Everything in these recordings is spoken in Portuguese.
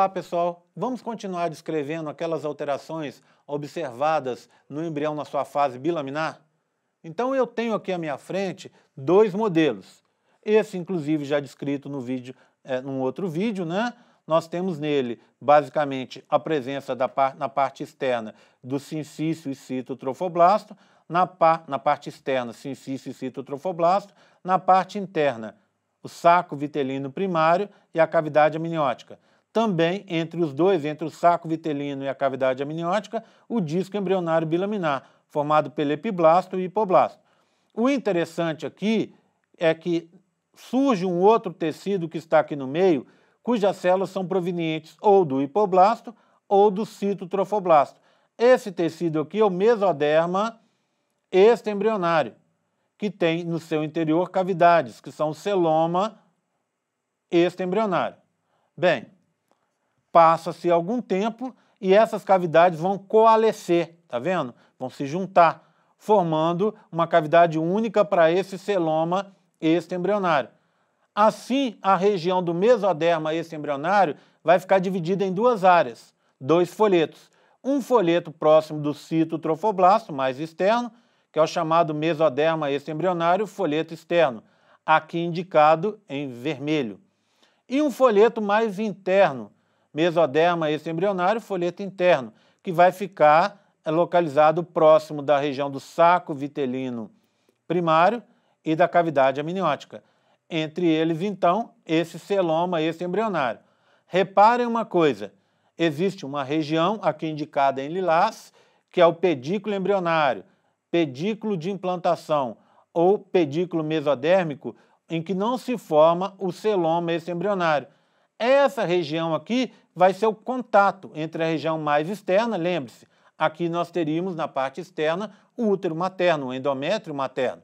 Olá, pessoal! Vamos continuar descrevendo aquelas alterações observadas no embrião na sua fase bilaminar? Então, eu tenho aqui à minha frente dois modelos. Esse, inclusive, já descrito no vídeo, é, num outro vídeo, né? Nós temos nele, basicamente, a presença da par na parte externa do sincício e citotrofoblasto, na, na parte externa, sincício e citotrofoblasto, na parte interna, o saco vitelino primário e a cavidade amniótica. Também entre os dois, entre o saco vitelino e a cavidade amniótica, o disco embrionário bilaminar, formado pelo epiblasto e hipoblasto. O interessante aqui é que surge um outro tecido que está aqui no meio, cujas células são provenientes ou do hipoblasto ou do citotrofoblasto. Esse tecido aqui é o mesoderma extembrionário, que tem no seu interior cavidades, que são o celoma extembrionário. Bem, Passa-se algum tempo e essas cavidades vão coalescer, tá vendo? Vão se juntar, formando uma cavidade única para esse celoma embrionário. Assim, a região do mesoderma embrionário vai ficar dividida em duas áreas, dois folhetos. Um folheto próximo do trofoblasto, mais externo, que é o chamado mesoderma embrionário folheto externo, aqui indicado em vermelho. E um folheto mais interno, mesoderma extraembrionário, folheto interno, que vai ficar eh, localizado próximo da região do saco vitelino primário e da cavidade amniótica. Entre eles, então, esse celoma extraembrionário. Reparem uma coisa, existe uma região aqui indicada em lilás, que é o pedículo embrionário, pedículo de implantação ou pedículo mesodérmico, em que não se forma o celoma extraembrionário essa região aqui vai ser o contato entre a região mais externa, lembre-se, aqui nós teríamos na parte externa o útero materno, o endométrio materno.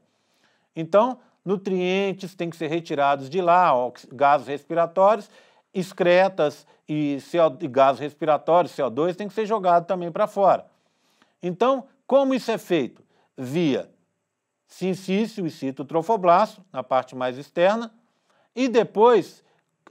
Então, nutrientes têm que ser retirados de lá, gases respiratórios, excretas e, CO, e gases respiratórios, CO2, tem que ser jogado também para fora. Então, como isso é feito? Via sincício e citotrofoblasto, na parte mais externa, e depois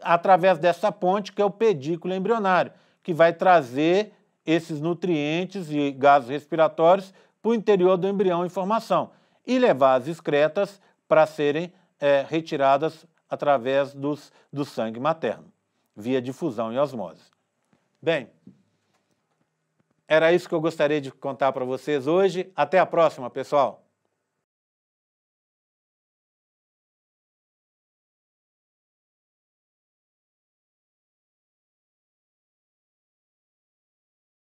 através dessa ponte que é o pedículo embrionário, que vai trazer esses nutrientes e gases respiratórios para o interior do embrião em formação e levar as excretas para serem é, retiradas através dos, do sangue materno, via difusão e osmose. Bem, era isso que eu gostaria de contar para vocês hoje. Até a próxima, pessoal!